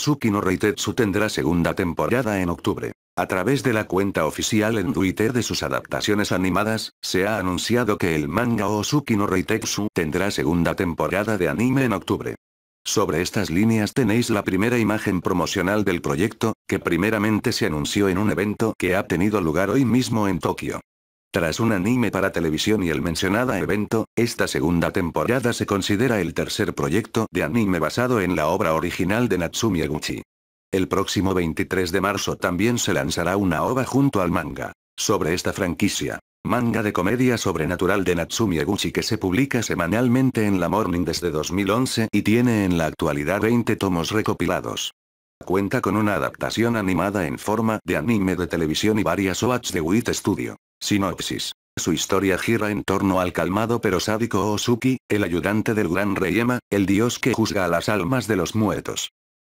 Osuki no Reitetsu tendrá segunda temporada en octubre. A través de la cuenta oficial en Twitter de sus adaptaciones animadas, se ha anunciado que el manga Osuki no Reitetsu tendrá segunda temporada de anime en octubre. Sobre estas líneas tenéis la primera imagen promocional del proyecto, que primeramente se anunció en un evento que ha tenido lugar hoy mismo en Tokio. Tras un anime para televisión y el mencionada evento, esta segunda temporada se considera el tercer proyecto de anime basado en la obra original de Natsumi Eguchi. El próximo 23 de marzo también se lanzará una ova junto al manga. Sobre esta franquicia. Manga de comedia sobrenatural de Natsumi Eguchi que se publica semanalmente en La Morning desde 2011 y tiene en la actualidad 20 tomos recopilados. Cuenta con una adaptación animada en forma de anime de televisión y varias OATs de WIT Studio. Sinopsis. Su historia gira en torno al calmado pero sádico Osuki, el ayudante del gran rey Reyema, el dios que juzga a las almas de los muertos.